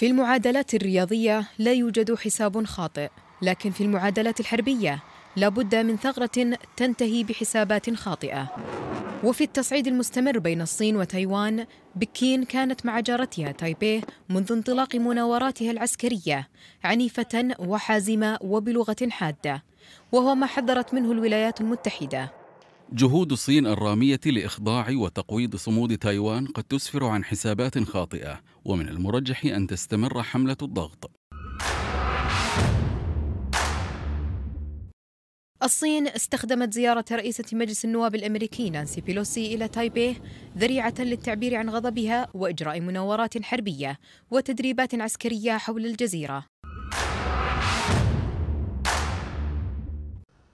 في المعادلات الرياضية لا يوجد حساب خاطئ لكن في المعادلات الحربية لابد من ثغرة تنتهي بحسابات خاطئة وفي التصعيد المستمر بين الصين وتايوان بكين كانت مع جارتها تايبيه منذ انطلاق مناوراتها العسكرية عنيفة وحازمة وبلغة حادة وهو ما حذرت منه الولايات المتحدة جهود الصين الرامية لإخضاع وتقويض صمود تايوان قد تسفر عن حسابات خاطئة ومن المرجح أن تستمر حملة الضغط الصين استخدمت زيارة رئيسة مجلس النواب الأمريكي نانسي بيلوسي إلى تايبيه ذريعة للتعبير عن غضبها وإجراء مناورات حربية وتدريبات عسكرية حول الجزيرة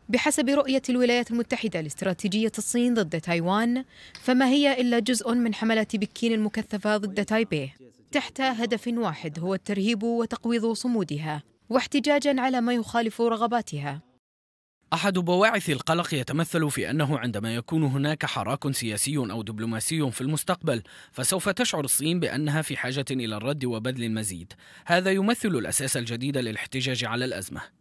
بحسب رؤية الولايات المتحدة لاستراتيجية الصين ضد تايوان فما هي إلا جزء من حملة بكين المكثفة ضد تايبيه تحت هدف واحد هو الترهيب وتقويض صمودها واحتجاجا على ما يخالف رغباتها أحد بواعث القلق يتمثل في أنه عندما يكون هناك حراك سياسي أو دبلوماسي في المستقبل فسوف تشعر الصين بأنها في حاجة إلى الرد وبذل المزيد هذا يمثل الأساس الجديد للاحتجاج على الأزمة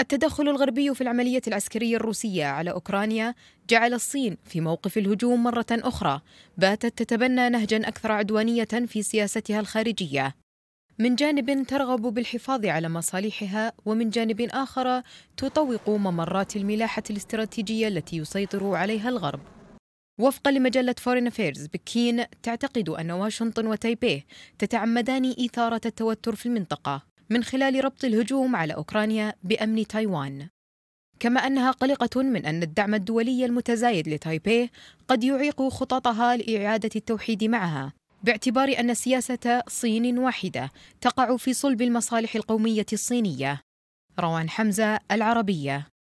التدخل الغربي في العملية العسكرية الروسية على أوكرانيا جعل الصين في موقف الهجوم مرة أخرى باتت تتبنى نهجا أكثر عدوانية في سياستها الخارجية من جانب ترغب بالحفاظ على مصالحها ومن جانب آخر تطوق ممرات الملاحة الاستراتيجية التي يسيطر عليها الغرب وفقا لمجلة فورين افيرز بكين تعتقد أن واشنطن وتايبيه تتعمدان إثارة التوتر في المنطقة من خلال ربط الهجوم على أوكرانيا بأمن تايوان كما أنها قلقة من أن الدعم الدولي المتزايد لتايبيه قد يعيق خططها لإعادة التوحيد معها باعتبار أن سياسة صين واحدة تقع في صلب المصالح القومية الصينية روان حمزة العربية